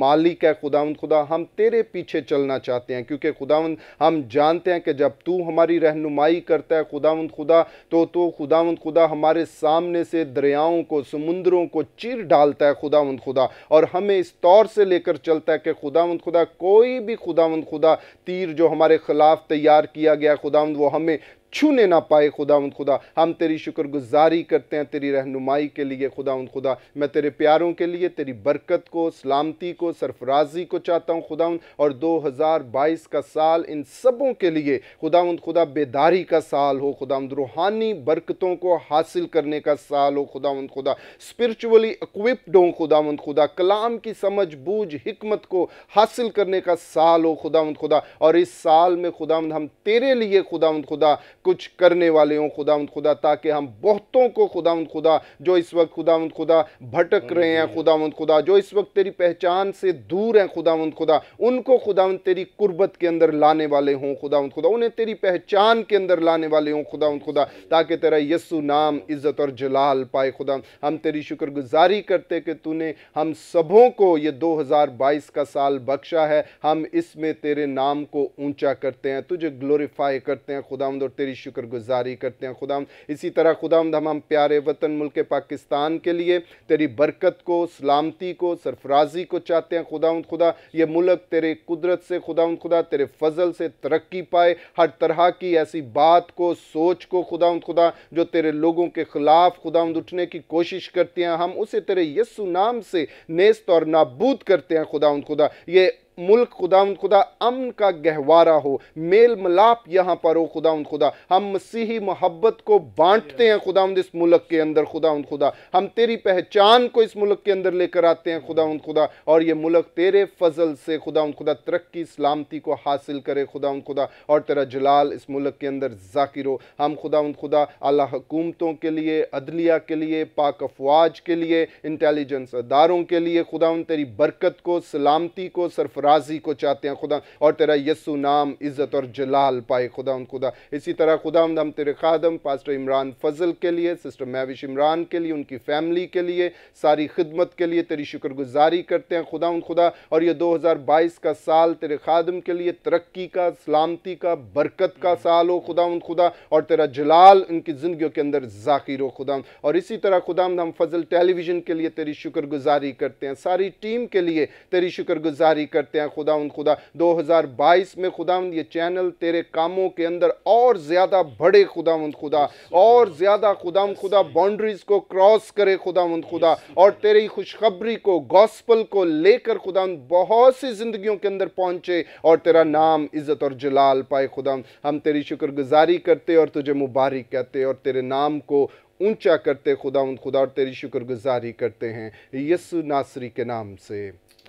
मालिक है खुदा खुदा हम तेरे पीछे चलना चाहते हैं क्योंकि खुदावंद हम जानते हैं कि जब तू हमारी रहनुमाई करता है खुदावंद खुदा तो तो खुदावंद खुदा हमारे सामने से दरियाओं को समुंदरों को चीर डालता है खुदावंद खुदा और हमें इस तौर से लेकर चलता है कि खुदावंद खुदा कोई भी खुदावंद खुदा तीर जो हमारे ख़िलाफ़ तैयार किया गया खुदावंद वो हमें छूने ना पाए खुदा खुदा हम तेरी शुक्रगुजारी करते हैं तेरी रहनुमाई के लिए खुदा खुदा मैं तेरे प्यारों के लिए तेरी बरकत को सलामती को सरफराजी को चाहता हूँ खुदा और 2022 का साल इन सबों के लिए खुदा खुदा बेदारी का साल हो खुदा रूहानी बरकतों को हासिल करने का साल हो खुदा खुदा स्परिचुअली इक्विप्ड हों खुदा खुदा कलाम की समझ बूझ हमत को हासिल करने का साल हो खुदा खुदा और इस साल में खुदा हम तेरे लिए खुदा खुदा कुछ करने वाले हों खुदा खुदा ताकि हम बहुतों को खुदा खुदा जो इस वक्त खुदा खुदा भटक रहे हैं खुदा खुदा जो इस वक्त तेरी पहचान से दूर हैं खुदा खुदा उनको खुदा तेरी कुर्बत के अंदर लाने वाले हों खुदा खुदा उन्हें तेरी पहचान के अंदर लाने वाले हों खुदा खुदा ताकि तेरा यस्सु नाम इज़्ज़त और जलाल पाए खुदा हम तेरी शुक्रगुजारी करते कि तूने हम सबों को ये 2022 का साल बख्शा है हम इसमें तेरे नाम को ऊंचा करते हैं तुझे ग्लोरीफाई करते हैं खुदा और तेरी शुक्र गुजारी करते हैं खुदाम इसी तरह खुदाम हम प्यारे वतन मुल्क पाकिस्तान के लिए तेरी बरकत को सलामती को सरफराजी को चाहते हैं खुदा खुदा ये मुल्क तेरे कुदरत से खुदा खुदा तेरे फजल से तरक्की पाए हर तरह की ऐसी बात को सोच को खुदा खुदा जो तेरे लोगों के ख़िलाफ़ खुदा उठने की कोशिश करते हैं हम उसे तेरे यस्सु नाम से नेस्त और नाबूद करते हैं खुदा खुदा ये मुल्क खुदा खुदा अमन का गहवारा हो मेल मलाप यहाँ पर हो खुदा खुदा हम मसीही मोहब्बत को बांटते हैं खुदा इस मुल्क के अंदर खुदा खुदा हम तेरी पहचान को इस मुल्क के अंदर लेकर आते हैं खुदा खुदा और ये मुल्क तेरे फजल से खुदा खुदा तरक्की सलामती को हासिल करे खुदा खुदा और तेरा जलाल इस मुल्क के अंदर जाकिर हो हम खुदा खुदा अला हकूमतों के लिए अदलिया के लिए पाक अफवाज के लिए इंटेलिजेंस अदारों के लिए खुदा तेरी बरकत को सलामती को सरफरा राज़ी को चाहते हैं खुदा और तेरा यस्सु नाम इज़्ज़त और जलाल पाए खुदा उन खुदा इसी तरह खुदा हम तेरे खादम पास्टर इमरान फजल के लिए सिस्टर महविश इमरान के लिए उनकी फैमिली के लिए सारी खिदमत के लिए तेरी शुक्रगुजारी करते हैं खुदा उन खुदा और ये 2022 का साल तेरे खादम के लिए तरक्की का सलामती का बरकत का हम्म। साल हो खुदा उन खुदा और तेरा जलाल उनकी जिंदगी के अंदर जाकिर हो खुदा और इसी तरह खुदा हम फजल टेलीविज़न के लिए तेरी शुक्रगुजारी करते हैं सारी टीम के लिए तेरी शुक्रगुजारी करते हैं करते हैं खुदा उन खुदा 2022 में खुदा ये चैनल तेरे कामों के अंदर और ज़्यादा बढ़े खुदा उन खुदा और ज़्यादा खुदा उन खुदा बाउंड्रीज को क्रॉस करे खुदा उन खुदा और तेरी खुशखबरी को गॉस्पल को लेकर खुदा उन बहुत सी ज़िंदगियों के अंदर पहुँचे और तेरा नाम इज़्ज़त और जलाल पाए खुदा हम तेरी शुक्रगुजारी करते और तुझे मुबारक कहते और तेरे नाम को ऊंचा करते खुदा उन खुदा और तेरी शुक्रगुजारी करते हैं यसु नासरी के नाम से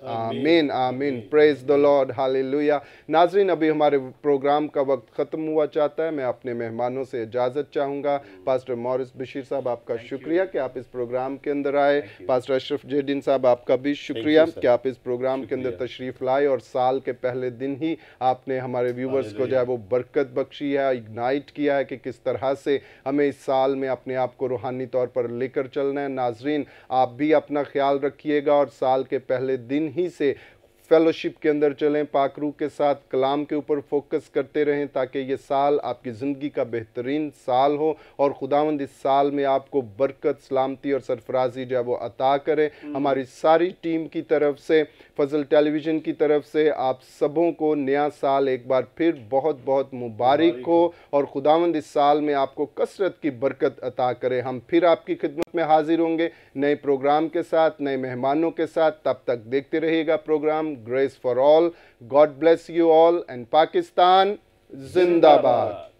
आमीन आमीन प्रेज द लॉर्ड हालेलुया नाजरीन अभी हमारे प्रोग्राम का वक्त ख़त्म हुआ चाहता है मैं अपने मेहमानों से इजाज़त चाहूँगा पास्टर मॉरिस बशीर साहब आपका शुक्रिया कि आप इस प्रोग्राम के अंदर आए पास्टर अशरफ जेडिन साहब आपका भी शुक्रिया कि आप इस प्रोग्राम के अंदर तशरीफ़ लाए और साल के पहले दिन ही आपने हमारे व्यूवर्स को जो है वो बरकत बख्शी है इग्नाइट किया है कि किस तरह से हमें इस साल में अपने आप को रूहानी तौर पर लेकर चलना है नाजरीन आप भी अपना ख्याल रखिएगा और साल के पहले दिन he said, फेलोशिप के अंदर चलें पाकरू के साथ कलाम के ऊपर फोकस करते रहें ताकि ये साल आपकी ज़िंदगी का बेहतरीन साल हो और खुदावंद इस साल में आपको बरकत सलामती और सरफराजी जो है वो अता करें हम्म। हमारी सारी टीम की तरफ से फजल टेलीविज़न की तरफ से आप सबों को नया साल एक बार फिर बहुत बहुत मुबारक हो और खुदावंद इस साल में आपको कसरत की बरकत अता करें हम फिर आपकी खिदमत में हाजिर होंगे नए प्रोग्राम के साथ नए मेहमानों के साथ तब तक देखते रहिएगा program grace for all. God bless you all and Pakistan, Zindabad.